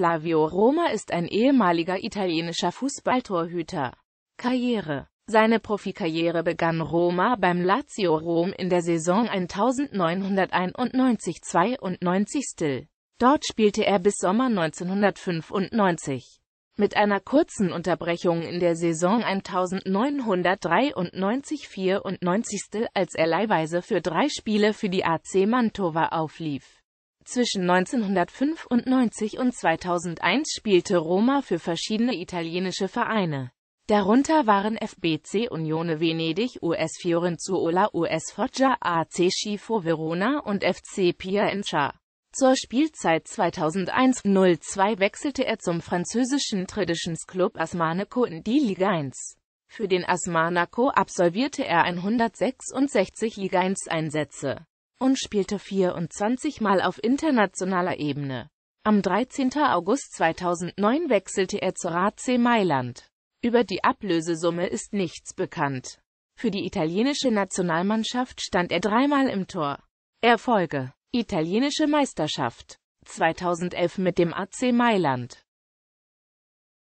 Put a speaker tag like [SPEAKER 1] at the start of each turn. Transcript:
[SPEAKER 1] Flavio Roma ist ein ehemaliger italienischer Fußballtorhüter. Karriere Seine Profikarriere begann Roma beim Lazio Rom in der Saison 1991-92. Dort spielte er bis Sommer 1995. Mit einer kurzen Unterbrechung in der Saison 1993-94 als er leihweise für drei Spiele für die AC Mantova auflief. Zwischen 1995 und 2001 spielte Roma für verschiedene italienische Vereine. Darunter waren FBC Unione Venedig, US Fiorenzuola, US Foggia, AC Schifo Verona und FC Piacenza. Zur Spielzeit 2001-02 wechselte er zum französischen Traditionsclub Asmanaco in die Liga 1. Für den Asmanaco absolvierte er 166 Liga 1 Einsätze und spielte 24 Mal auf internationaler Ebene. Am 13. August 2009 wechselte er zur AC Mailand. Über die Ablösesumme ist nichts bekannt. Für die italienische Nationalmannschaft stand er dreimal im Tor. Erfolge Italienische Meisterschaft 2011 mit dem AC Mailand